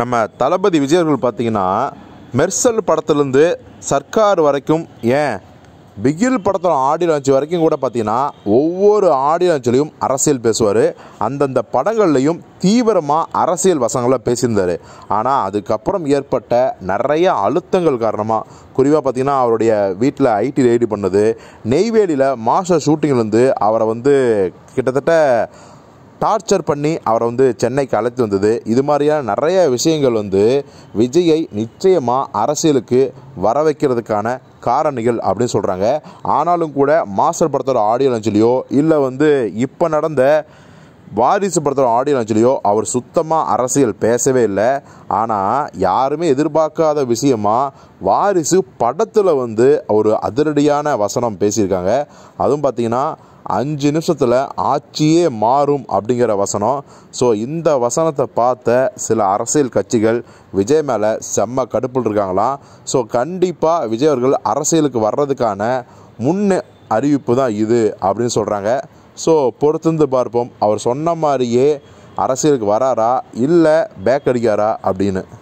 நம்ம தளபதி விஜய் அவர்கள் பார்த்தீங்கன்னா மெர்சல் படத்துலேருந்து சர்க்கார் வரைக்கும் ஏன் பிகில் படத்தில் ஆடியோ லான்ச் வரைக்கும் கூட பார்த்தீங்கன்னா ஒவ்வொரு ஆடியோ லான்ச்லேயும் அரசியல் பேசுவார் அந்தந்த படங்கள்லையும் தீவிரமாக அரசியல் வசங்களாக பேசியிருந்தார் ஆனால் அதுக்கப்புறம் ஏற்பட்ட நிறைய அழுத்தங்கள் காரணமாக குறிப்பாக பார்த்திங்கன்னா அவருடைய வீட்டில் ஐடி ரெய்டு பண்ணது நெய்வேலியில் மாஸ்டர் ஷூட்டிங்லேருந்து அவரை வந்து கிட்டத்தட்ட டார்ச்சர் பண்ணி அவரை வந்து சென்னைக்கு அழைத்து வந்தது இது மாதிரியான நிறைய விஷயங்கள் வந்து விஜயை நிச்சயமாக அரசியலுக்கு வர வைக்கிறதுக்கான காரணிகள் அப்படின்னு சொல்கிறாங்க ஆனாலும் கூட மாஸ்டர் படத்தோட ஆடியோ லஞ்சிலையோ இல்லை வந்து இப்போ நடந்த வாரிசு படத்தோட ஆடியோ லஞ்சிலையோ அவர் சுத்தமாக அரசியல் பேசவே இல்லை ஆனால் யாருமே எதிர்பார்க்காத விஷயமா வாரிசு படத்தில் வந்து ஒரு அதிரடியான வசனம் பேசியிருக்காங்க அதுவும் பார்த்திங்கன்னா அஞ்சு நிமிஷத்தில் ஆட்சியே மாறும் அப்படிங்கிற வசனம் ஸோ இந்த வசனத்தை பார்த்த சில அரசியல் கட்சிகள் விஜய் மேலே செம்ம கடுப்பில் இருக்காங்களாம் ஸோ கண்டிப்பாக விஜய் அவர்கள் அரசியலுக்கு வர்றதுக்கான முன் அறிவிப்பு தான் இது அப்படின்னு சொல்கிறாங்க ஸோ பொறுத்திருந்து பார்ப்போம் அவர் சொன்ன மாதிரியே அரசியலுக்கு வராரா இல்லை பேக் அடிக்காரா அப்படின்னு